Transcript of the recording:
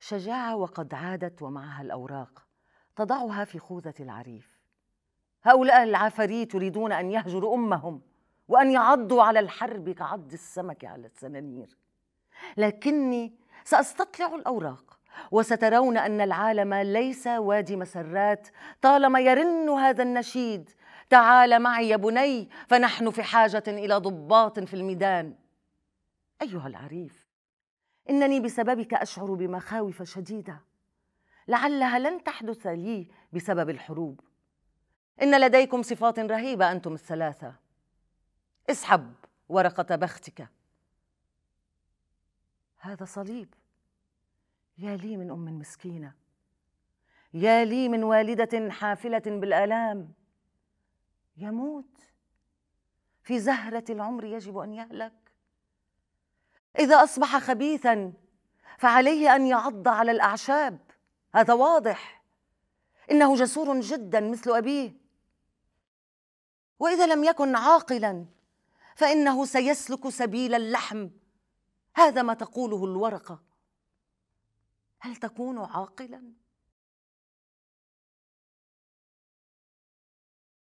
شجاعة وقد عادت ومعها الأوراق تضعها في خوذة العريف هؤلاء العفاريت يريدون أن يهجروا أمهم وأن يعضوا على الحرب كعض السمك على السنانير لكني سأستطلع الأوراق وسترون ان العالم ليس وادي مسرات طالما يرن هذا النشيد تعال معي يا بني فنحن في حاجه الى ضباط في الميدان ايها العريف انني بسببك اشعر بمخاوف شديده لعلها لن تحدث لي بسبب الحروب ان لديكم صفات رهيبه انتم الثلاثه اسحب ورقه بختك هذا صليب يا لي من ام مسكينه يا لي من والده حافله بالالام يموت في زهره العمر يجب ان يهلك اذا اصبح خبيثا فعليه ان يعض على الاعشاب هذا واضح انه جسور جدا مثل ابيه واذا لم يكن عاقلا فانه سيسلك سبيل اللحم هذا ما تقوله الورقه هل تكون عاقلا